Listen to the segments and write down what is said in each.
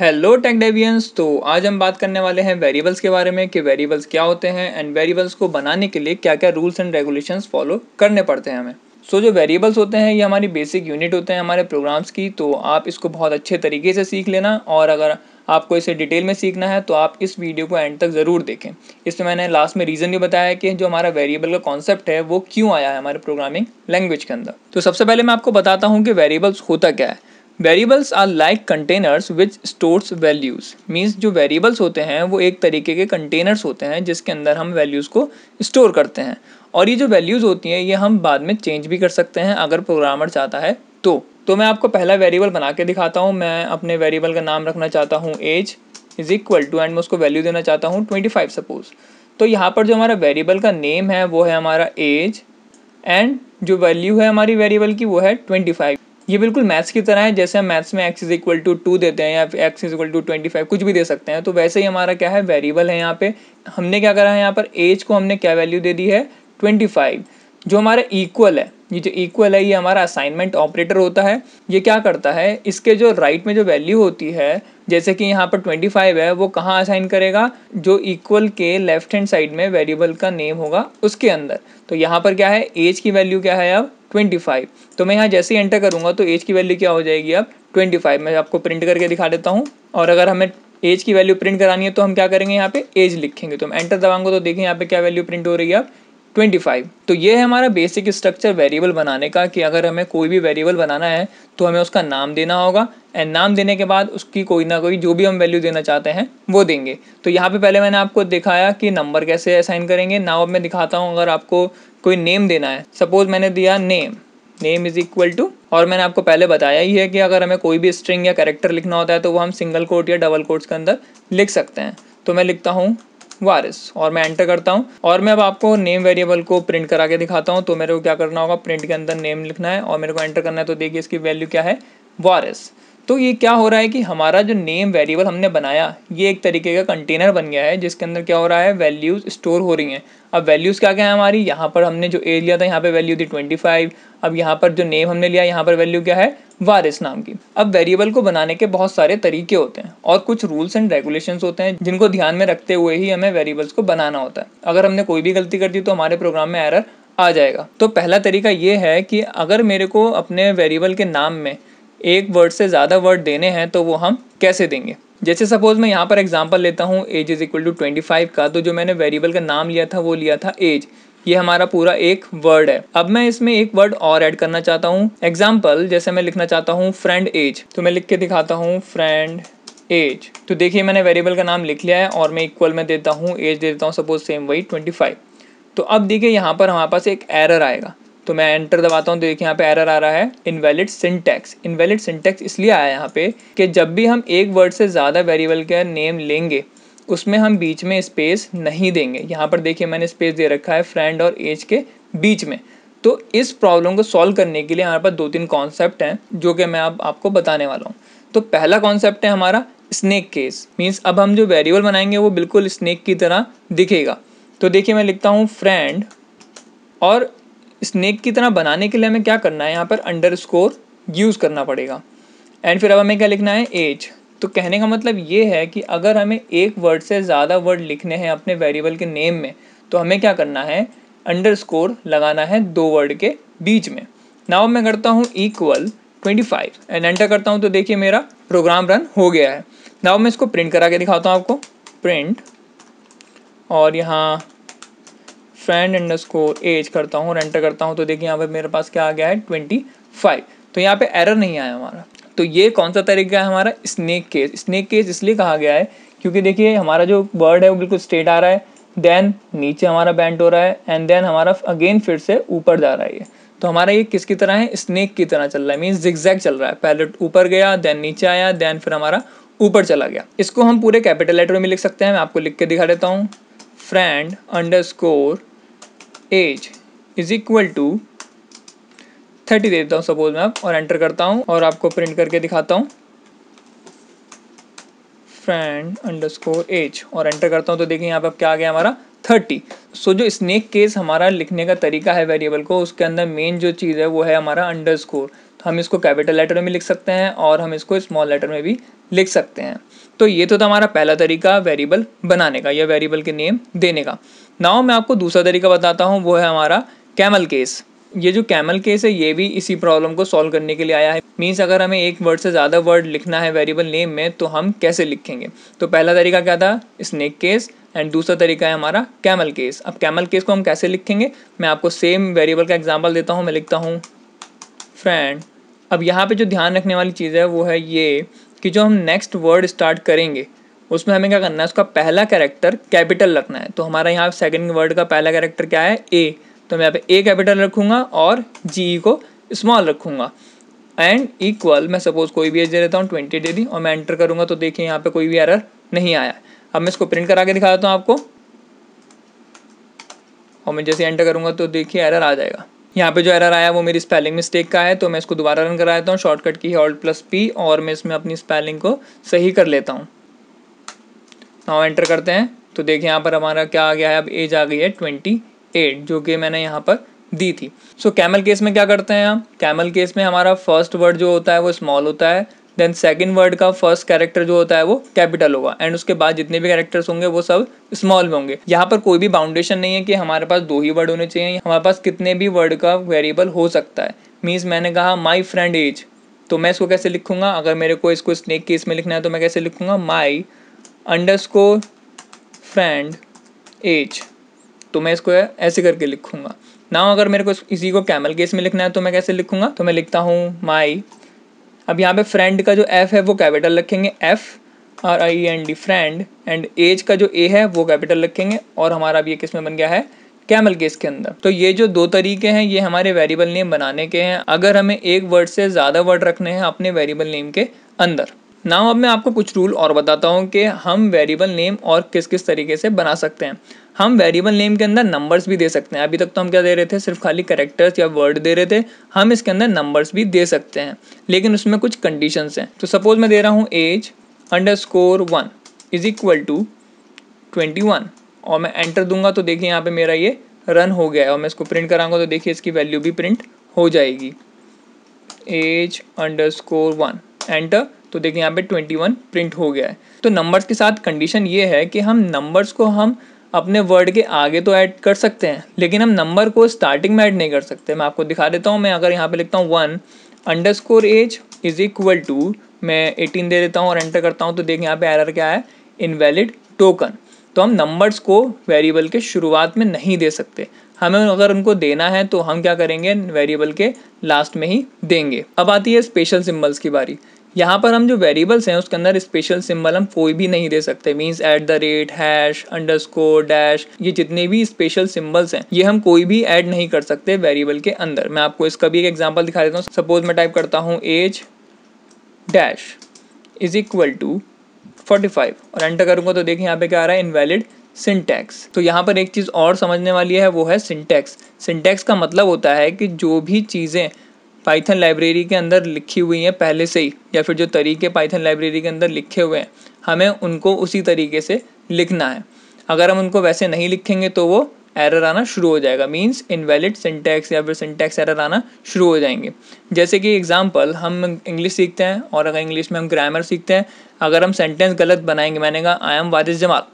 hello take deviance तो आज हम बात करने वाले हैं वेरिएबल्स के बारे में कि वेरिएबल्स क्या होते हैं एंड वेरिएबल्स को बनाने के लिए क्या क्या रूल्स एंड रेगुलेशंस फॉलो करने पड़ते हैं हमें सो so, जो वेरिएबल्स होते हैं ये हमारी बेसिक यूनिट होते हैं हमारे प्रोग्राम्स की तो आप इसको बहुत अच्छे तरीके से सीख लेना और अगर आपको इसे डिटेल में सीखना है तो आप इस वीडियो को एंड तक ज़रूर देखें इसमें मैंने लास्ट में रीज़न भी बताया कि जो हमारा वेरिएबल का कॉन्सेप्ट है वो क्यों आया है हमारे प्रोग्रामिंग लैंग्वेज के अंदर तो सबसे पहले मैं आपको बताता हूँ कि वेरिएबल्स होता क्या है variables are like containers which stores values means जो वेरिएबल्स होते हैं वो एक तरीके के कंटेनर्स होते हैं जिसके अंदर हम वैल्यूज़ को स्टोर करते हैं और ये जो वैल्यूज़ होती हैं ये हम बाद में चेंज भी कर सकते हैं अगर प्रोग्रामर चाहता है तो तो मैं आपको पहला वेरिएबल बना के दिखाता हूँ मैं अपने वेरिएबल का नाम रखना चाहता हूँ age is equal to and मैं उसको वैल्यू देना चाहता हूँ ट्वेंटी फाइव सपोज़ तो यहाँ पर जो हमारा वेरिएबल का नेम है वो है हमारा एज एंड जो वैल्यू है हमारी वेरिएबल की वो है ट्वेंटी फाइव ये बिल्कुल मैथ्स की तरह है जैसे हम मैथ्स में X is equal to two देते हैं या X is equal to twenty five कुछ भी दे सकते हैं तो वैसे ही हमारा क्या है वेरिएबल है यहाँ पे हमने क्या करा है यहाँ पर एज को हमने क्या वैल्यू दे दी है ट्वेंटी फाइव जो हमारा इक्वल है ये जो इक्वल है ये हमारा असाइनमेंट ऑपरेटर होता है ये क्या करता है इसके जो राइट right में जो वैल्यू होती है जैसे कि यहाँ पर 25 है वो कहाँ असाइन करेगा जो इक्वल के लेफ्ट हैंड साइड में वेरिएबल का नेम होगा उसके अंदर तो यहाँ पर क्या है एज की वैल्यू क्या है अब ट्वेंटी फाइव तो मैं यहाँ जैसे ही एंटर करूँगा तो एज की वैल्यू क्या हो जाएगी अब ट्वेंटी फाइव मैं आपको प्रिंट करके दिखा देता हूँ और अगर हमें एज की वैल्यू प्रिंट करानी है तो हम क्या करेंगे यहाँ पे एज लिखेंगे तो हम एंटर दबाऊंगा तो देखें यहाँ पे क्या वैल्यू प्रिंट हो रही है अब 25 तो ये है हमारा बेसिक स्ट्रक्चर वेरिएबल बनाने का कि अगर हमें कोई भी वेरिएबल बनाना है तो हमें उसका नाम देना होगा एंड नाम देने के बाद उसकी कोई ना कोई जो भी हम वैल्यू देना चाहते हैं वो देंगे तो यहाँ पे पहले मैंने आपको दिखाया कि नंबर कैसे असाइन करेंगे नाउ अब मैं दिखाता हूँ अगर आपको कोई नेम देना है सपोज मैंने दिया name name is equal to और मैंने आपको पहले बताया ही है कि अगर हमें कोई भी स्ट्रिंग या कैरेक्टर लिखना होता है तो वो हम सिंगल कोट या डबल कोट्स के अंदर लिख सकते हैं तो मैं लिखता हूँ वारिस और मैं एंटर करता हूँ और मैं अब आपको नेम वेरिएबल को प्रिंट करा के दिखाता हूँ तो मेरे को क्या करना होगा प्रिंट के अंदर नेम लिखना है और मेरे को एंटर करना है तो देखिए इसकी वैल्यू क्या है वारिस तो ये क्या हो रहा है कि हमारा जो नेम वेरिएबल हमने बनाया ये एक तरीके का कंटेनर बन गया है जिसके अंदर क्या हो रहा है वैल्यूज़ स्टोर हो रही हैं अब वैल्यूज़ क्या क्या है हमारी यहाँ पर हमने जो ए लिया था यहाँ पर वैल्यू थी ट्वेंटी फाइव अब यहाँ पर जो नेम हमने लिया यहाँ पर वैल्यू क्या है वारिस नाम की अब वेरिएबल को बनाने के बहुत सारे तरीके होते हैं और कुछ रूल्स एंड रेगुलेशंस होते हैं जिनको ध्यान में रखते हुए ही हमें वेरिएबल्स को बनाना होता है अगर हमने कोई भी गलती कर दी तो हमारे प्रोग्राम में एरर आ जाएगा तो पहला तरीका ये है कि अगर मेरे को अपने वेरिएबल के नाम में एक वर्ड से ज़्यादा वर्ड देने हैं तो वो हम कैसे देंगे जैसे सपोज मैं यहाँ पर एग्जाम्पल लेता हूँ age is equal to twenty five का तो जो मैंने वेरिएबल का नाम लिया था वो लिया था एज ये हमारा पूरा एक वर्ड है अब मैं इसमें एक वर्ड और ऐड करना चाहता हूँ एग्जाम्पल जैसे मैं लिखना चाहता हूँ फ्रेंड एज तो मैं लिख के दिखाता हूँ फ्रेंड एज तो देखिए मैंने वेरिएबल का नाम लिख लिया है और मैं इक्वल में देता हूँ एज दे देता हूँ सपोज सेम वही ट्वेंटी फाइव तो अब देखिए यहाँ पर हमारे पास एक एरर आएगा तो मैं एंटर दबाता हूँ देखिए यहाँ पे एरर आ रहा है इनवैलिड सिंटैक्स इनवैलिड सिंटैक्स इसलिए आया यहाँ पे कि जब भी हम एक वर्ड से ज़्यादा वेरिएबल का नेम लेंगे उसमें हम बीच में स्पेस नहीं देंगे यहाँ पर देखिए मैंने स्पेस दे रखा है फ्रेंड और एज के बीच में तो इस प्रॉब्लम को सॉल्व करने के लिए हमारे पास दो तीन कॉन्सेप्ट हैं जो कि मैं आप, आपको बताने वाला हूँ तो पहला कॉन्सेप्ट है हमारा स्नेक केस मीन्स अब हम जो वेरिएबल बनाएंगे वो बिल्कुल स्नेक की तरह दिखेगा तो देखिए मैं लिखता हूँ फ्रेंड और स्नेक की तरह बनाने के लिए हमें क्या करना है यहाँ पर अंडर स्कोर यूज़ करना पड़ेगा एंड फिर अब हमें क्या लिखना है एज तो कहने का मतलब ये है कि अगर हमें एक वर्ड से ज़्यादा वर्ड लिखने हैं अपने वेरिएबल के नेम में तो हमें क्या करना है अंडरस्कोर लगाना है दो वर्ड के बीच में नाव मैं करता हूँ इक्वल 25 एंड एंटर करता हूँ तो देखिए मेरा प्रोग्राम रन हो गया है नाव मैं इसको प्रिंट करा के दिखाता हूँ आपको प्रिंट और यहाँ फ्रेंड अंडर स्कोर एज करता हूँ और एंटर करता हूँ तो देखिए यहाँ पर मेरे पास क्या आ गया है ट्वेंटी फाइव तो यहाँ पर एरर नहीं आया हमारा तो ये कौन सा तरीका है हमारा स्नेक केस स्नेक केस इसलिए कहा गया है क्योंकि देखिए हमारा जो बर्ड है वो बिल्कुल स्ट्रेट आ रहा है देन नीचे हमारा बैंड हो रहा है एंड देन हमारा अगेन फिर से ऊपर जा रहा है ये तो हमारा ये किसकी तरह है स्नेक की तरह चल रहा है मीन्स जिगजैग चल रहा है पहले ऊपर गया देन नीचे आया देन फिर हमारा ऊपर चला गया इसको हम पूरे कैपिटल लेटर में लिख सकते हैं मैं आपको लिख के दिखा देता हूँ friend underscore age is equal to thirty दे देता हूँ सपोज मैं आप और एंटर करता हूँ और आपको प्रिंट करके दिखाता हूँ फ्रेंड स्कोर एच और एंटर करता हूँ तो देखिए यहाँ पर क्या आ गया हमारा थर्टी सो so, जो स्नेक केस हमारा लिखने का तरीका है वेरिएबल को उसके अंदर मेन जो चीज़ है वो है हमारा अंडर स्कोर तो हम इसको कैपिटल लेटर में भी लिख सकते हैं और हम इसको स्मॉल लेटर में भी लिख सकते हैं तो ये तो था हमारा पहला तरीका वेरिएबल बनाने का या वेरिएबल के नेम देने का नाव मैं आपको दूसरा तरीका बताता हूँ वो है हमारा कैमल केस ये जो कैमल केस है ये भी इसी प्रॉब्लम को सॉल्व करने के लिए आया है मीन्स अगर हमें एक वर्ड से ज़्यादा वर्ड लिखना है वेरिएबल नेम में तो हम कैसे लिखेंगे तो पहला तरीका क्या था स्नेक केस एंड दूसरा तरीका है हमारा कैमल केस अब कैमल केस को हम कैसे लिखेंगे मैं आपको सेम वेरिएबल का एग्जाम्पल देता हूँ मैं लिखता हूँ फ्रेंड अब यहाँ पर जो ध्यान रखने वाली चीज़ है वो है ये कि जो हम नेक्स्ट वर्ड स्टार्ट करेंगे उसमें हमें क्या करना है उसका पहला कैरेक्टर कैपिटल रखना है तो हमारा यहाँ सेकंड वर्ड का पहला कैरेक्टर क्या है ए तो मैं यहाँ पे ए कैपिटल रखूँगा और जी e को स्मॉल रखूँगा एंड इक्वल मैं सपोज कोई भी एज दे देता हूँ ट्वेंटी दे दी और मैं एंटर करूँगा तो देखिए यहाँ पे कोई भी एरर नहीं आया अब मैं इसको प्रिंट करा के दिखा देता हूँ आपको और मैं जैसे एंटर करूँगा तो देखिए एरर आ जाएगा यहाँ पे जो एरर आया वो मेरी स्पेलिंग मिस्टेक का है तो मैं इसको दोबारा रन करा देता हूँ शॉर्टकट की है ऑल्ट प्लस पी और मैं इसमें अपनी स्पेलिंग को सही कर लेता हूँ नाउ एंटर करते हैं तो देखिए यहाँ पर हमारा क्या आ गया है अब एज आ गई है ट्वेंटी एट जो कि मैंने यहाँ पर दी थी सो कैमल केस में क्या करते हैं हम कैमल केस में हमारा फर्स्ट वर्ड जो होता है वो स्मॉल होता है देन सेकेंड वर्ड का फर्स्ट कैरेक्टर जो होता है वो कैपिटल होगा एंड उसके बाद जितने भी कैरेक्टर्स होंगे वो सब स्मॉल में होंगे यहाँ पर कोई भी बाउंडेशन नहीं है कि हमारे पास दो ही वर्ड होने चाहिए हमारे पास कितने भी वर्ड का वेरिएबल हो सकता है मीन्स मैंने कहा माई फ्रेंड एज तो मैं इसको कैसे लिखूंगा अगर मेरे को इसको स्नेक केस में लिखना है तो मैं कैसे लिखूंगा my underscore friend age तो मैं इसको ऐसे करके लिखूँगा ना अगर मेरे को इसी को कैमल केस में लिखना है तो मैं कैसे लिखूंगा तो मैं लिखता हूँ माई अब यहाँ पे फ्रेंड का जो एफ़ है वो कैपिटल रखेंगे एफ़ और I N D friend and age का जो ए है वो कैपिटल रखेंगे और हमारा अब ये किस में बन गया है कैमल केस के अंदर तो ये जो दो तरीके हैं ये हमारे वेरिएबल नेम बनाने के हैं अगर हमें एक वर्ड से ज़्यादा वर्ड रखने हैं अपने वेरिएबल नेम के अंदर नाउ अब मैं आपको कुछ रूल और बताता हूँ कि हम वेरिएबल नेम और किस किस तरीके से बना सकते हैं हम वेरिएबल नेम के अंदर नंबर्स भी दे सकते हैं अभी तक तो हम क्या दे रहे थे सिर्फ खाली करेक्टर्स या वर्ड दे रहे थे हम इसके अंदर नंबर्स भी दे सकते हैं लेकिन उसमें कुछ कंडीशंस हैं तो सपोज़ मैं दे रहा हूँ age underscore one is equal to twenty one और मैं एंटर दूंगा तो देखिए यहाँ पे मेरा ये रन हो गया है और मैं इसको प्रिंट कराऊंगा तो देखिए इसकी वैल्यू भी प्रिंट हो जाएगी age underscore one enter तो देखिए यहाँ पे 21 प्रिंट हो गया है तो नंबर्स के साथ कंडीशन ये है कि हम नंबर्स को हम अपने वर्ड के आगे तो ऐड कर सकते हैं लेकिन हम नंबर को स्टार्टिंग में ऐड नहीं कर सकते मैं आपको दिखा देता हूँ मैं अगर यहाँ पे लिखता हूँ one underscore age is equal to मैं एटीन दे देता हूँ और एंटर करता हूँ तो देखिए यहाँ पे एरर क्या है इनवैलिड टोकन तो हम नंबर्स को वेरिएबल के शुरुआत में नहीं दे सकते हमें अगर उनको देना है तो हम क्या करेंगे वेरिएबल के लास्ट में ही देंगे अब आती है स्पेशल सिम्बल्स की बारी यहाँ पर हम जो वेरिएबल्स हैं उसके अंदर स्पेशल सिंबल हम कोई भी नहीं दे सकते means at the rate hash underscore dash ये जितने भी स्पेशल सिंबल्स हैं ये हम कोई भी ऐड नहीं कर सकते वेरिएबल के अंदर मैं आपको इसका भी एक एग्जाम्पल दिखा देता हूँ सपोज मैं टाइप करता हूँ age dash is equal to forty five और एंटर करूँगा तो देखें यहाँ पे क्या आ रहा है इनवैलिड सिंटैक्स तो यहाँ पर एक चीज़ और समझने वाली है वो है सिंटैक्स सिंटैक्स का मतलब होता है कि जो भी चीज़ें पाइथन लाइब्रेरी के अंदर लिखी हुई हैं पहले से ही या फिर जो तरीके पाइथन लाइब्रेरी के अंदर लिखे हुए हैं हमें उनको उसी तरीके से लिखना है अगर हम उनको वैसे नहीं लिखेंगे तो वो एरर आना शुरू हो जाएगा मीन्स इनवैलिड सिंटैक्स या फिर सिंटैक्स एरर आना शुरू हो जाएंगे जैसे कि एग्जाम्पल हम इंग्लिश सीखते हैं और अगर इंग्लिश में हम ग्रामर सीखते हैं अगर हम सेंटेंस गलत बनाएंगे मैंने कहा आई एम वारिस जमाल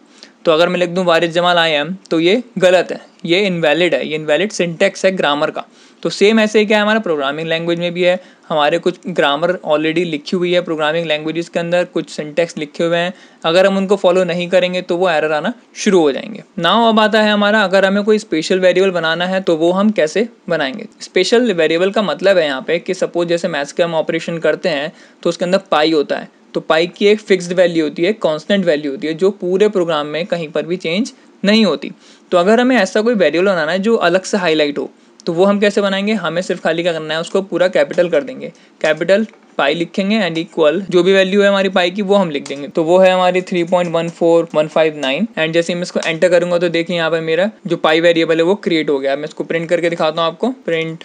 तो अगर मैं लिख दूँ वारिस जमाल आई एम तो ये गलत है ये इनवैलिड है ये इनवैलिड सिंटेक्स है ग्रामर का तो सेम ऐसे ही क्या है हमारा प्रोग्रामिंग लैंग्वेज में भी है हमारे कुछ ग्रामर ऑलरेडी लिखी हुई है प्रोग्रामिंग लैंग्वेजेस के अंदर कुछ सिंटेक्स लिखे हुए हैं अगर हम उनको फॉलो नहीं करेंगे तो वो एरर आना शुरू हो जाएंगे नाउ अब आता है हमारा अगर हमें कोई स्पेशल वेरिएबल बनाना है तो वो हम कैसे बनाएंगे स्पेशल वेरिएबल का मतलब है यहाँ पे कि सपोज जैसे मैथ्स के हम ऑपरेशन करते हैं तो उसके अंदर पाई होता है तो पाई की एक फिक्स्ड वैल्यू होती है कांस्टेंट वैल्यू होती है जो पूरे प्रोग्राम में कहीं पर भी चेंज नहीं होती तो अगर हमें ऐसा कोई वेरिएबल बनाना है जो अलग से हाईलाइट हो तो वो हम कैसे बनाएंगे हमें सिर्फ खाली क्या करना है उसको पूरा कैपिटल कर देंगे कैपिटल पाई लिखेंगे एंड इक्वल जो भी वैल्यू है हमारी पाई की वो हम लिख देंगे तो वो है हमारी 3.14159 एंड जैसे मैं इसको एंटर करूंगा तो देखिए यहाँ पे मेरा जो पाई वेरिएबल है वो क्रिएट हो गया मैं इसको प्रिंट करके दिखाता हूँ आपको प्रिंट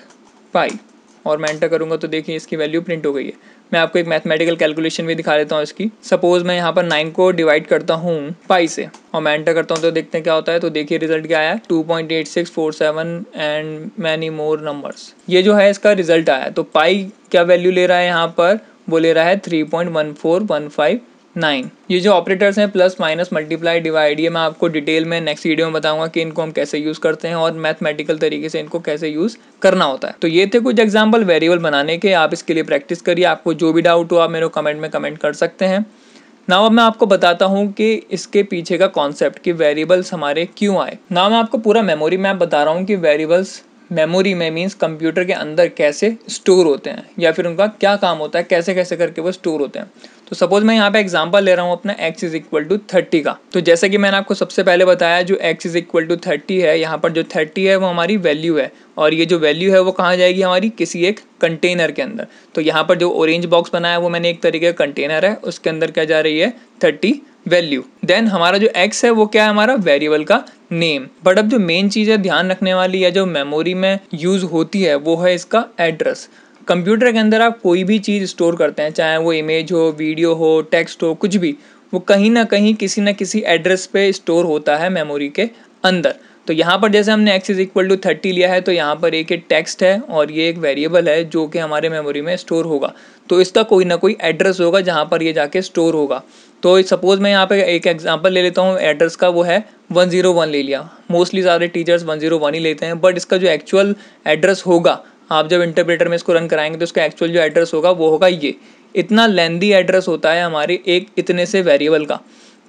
पाई और मैं एंटर करूँगा तो देखिए इसकी वैल्यू प्रिंट हो गई है मैं आपको एक मैथमेटिकल कैलकुलेशन भी दिखा देता हूँ इसकी सपोज मैं यहाँ पर नाइन को डिवाइड करता हूँ पाई से और मैं एंटर करता हूँ तो देखते हैं क्या होता है तो देखिए रिजल्ट क्या आया two point eight six four seven and many more numbers ये जो है इसका रिजल्ट आया तो पाई क्या वैल्यू ले रहा है यहाँ पर वो ले रहा है three point one four one five nine ये जो ऑपरेटर्स हैं प्लस माइनस मल्टीप्लाई डिवाइड ये मैं आपको डिटेल में नेक्स्ट वीडियो में बताऊंगा कि इनको हम कैसे यूज़ करते हैं और मैथमेटिकल तरीके से इनको कैसे यूज़ करना होता है तो ये थे कुछ एग्जाम्पल वेरिएबल बनाने के आप इसके लिए प्रैक्टिस करिए आपको जो भी डाउट हो आप मेरे कमेंट में कमेंट कर सकते हैं नाउ अब मैं आपको बताता हूँ कि इसके पीछे का कॉन्सेप्ट कि वेरिएबल्स हमारे क्यों आए नाउ मैं आपको पूरा मेमोरी मैप बता रहा हूँ कि वेरिएबल्स मेमोरी में मीन्स कंप्यूटर के अंदर कैसे स्टोर होते हैं या फिर उनका क्या काम होता है कैसे कैसे करके वो स्टोर होते हैं तो सपोज मैं यहाँ पे एग्जाम्पल ले रहा हूँ अपना x is equal to thirty का तो जैसे कि मैंने आपको सबसे पहले बताया जो X is equal to thirty है यहाँ पर जो थर्टी है वो हमारी वैल्यू है और ये जो वैल्यू है वो कहाँ जाएगी हमारी किसी एक कंटेनर के अंदर तो यहाँ पर जो ऑरेंज बॉक्स बनाया है वो मैंने एक तरीके का कंटेनर है उसके अंदर क्या जा रही है थर्टी वैल्यू देन हमारा जो एक्स है वो क्या है हमारा वेरिएबल का नेम बट अब जो मेन चीज़ है ध्यान रखने वाली या जो मेमोरी में यूज़ होती है वो है इसका एड्रेस कंप्यूटर के अंदर आप कोई भी चीज़ स्टोर करते हैं चाहे वो इमेज हो वीडियो हो टेक्स्ट हो कुछ भी वो कहीं ना कहीं किसी ना किसी एड्रेस पे स्टोर होता है मेमोरी के अंदर तो यहाँ पर जैसे हमने X is equal to thirty लिया है तो यहाँ पर एक एक टेक्स्ट है और ये एक वेरिएबल है जो कि हमारे मेमोरी में स्टोर होगा तो इसका कोई ना कोई एड्रेस होगा जहाँ पर ये जाके स्टोर होगा तो सपोज़ मैं यहाँ पे एक एग्जांपल ले लेता हूँ एड्रेस का वो है वन ज़ीरो वन ले लिया मोस्टली सारे टीचर्स वन ज़ीरो वन ही लेते हैं बट इसका जो एक्चुअल एड्रेस होगा आप जब इंटरप्रेटर में इसको रन कराएंगे तो इसका एक्चुअल जो एड्रेस होगा वो होगा ये इतना लेंदी एड्रेस होता है हमारे एक इतने से वेरिएबल का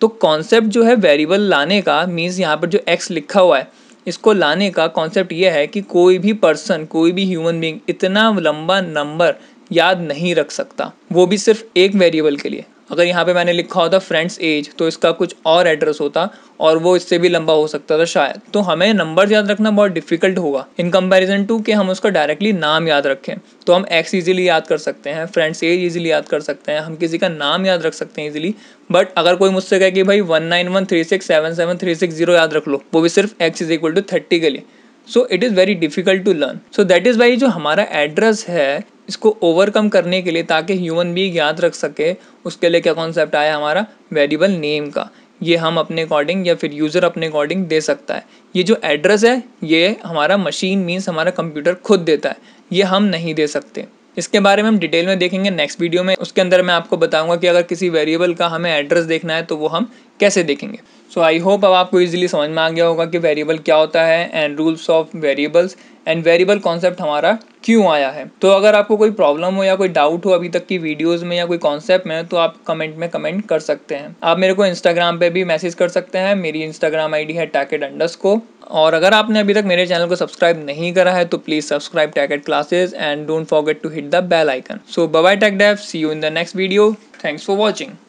तो कॉन्सेप्ट जो है वेरिएबल लाने का मीन्स यहाँ पर जो एक्स लिखा हुआ है इसको लाने का कॉन्सेप्ट यह है कि कोई भी पर्सन कोई भी ह्यूमन बींग इतना लंबा नंबर याद नहीं रख सकता वो भी सिर्फ एक वेरिएबल के लिए अगर यहाँ पे मैंने लिखा होता फ्रेंड्स एज तो इसका कुछ और एड्रेस होता और वो इससे भी लंबा हो सकता था शायद तो हमें नंबर याद रखना बहुत डिफिकल्ट होगा इन कंपैरिजन टू कि हम उसका डायरेक्टली नाम याद रखें तो हम एक्स इजीली याद कर सकते हैं फ्रेंड्स एज इजीली याद कर सकते हैं हम किसी का नाम याद रख सकते हैं इजीली बट अगर कोई मुझसे कहे कि भाई one nine one three six seven seven three six zero याद रख लो वो भी सिर्फ X is equal to thirty के लिए so it is very difficult to learn so that is why जो हमारा एड्रेस है इसको ओवरकम करने के लिए ताकि ह्यूमन बींग याद रख सके उसके लिए क्या कॉन्सेप्ट आया हमारा वेरिएबल नेम का ये हम अपने अकॉर्डिंग या फिर यूज़र अपने अकॉर्डिंग दे सकता है ये जो एड्रेस है ये हमारा मशीन मीन्स हमारा कंप्यूटर खुद देता है ये हम नहीं दे सकते इसके बारे में हम डिटेल में देखेंगे नेक्स्ट वीडियो में उसके अंदर मैं आपको बताऊंगा कि अगर किसी वेरिएबल का हमें एड्रेस देखना है तो वो हम कैसे देखेंगे सो आई होप अब आपको इजीली समझ में आ गया होगा कि वेरिएबल क्या होता है and rules of variables and variable concept हमारा क्यों आया है तो अगर आपको कोई प्रॉब्लम हो या कोई डाउट हो अभी तक की वीडियोज़ में या कोई कॉन्सेप्ट में तो आप कमेंट में कमेंट कर सकते हैं आप मेरे को इंस्टाग्राम पर भी मैसेज कर सकते हैं मेरी इंस्टाग्राम आई है टैकेट और अगर आपने अभी तक मेरे चैनल को सब्सक्राइब नहीं करा है तो प्लीज़ सब्सक्राइब टैकेट classes and don't forget to hit the bell icon so bye tech dev see you in the next video thanks for watching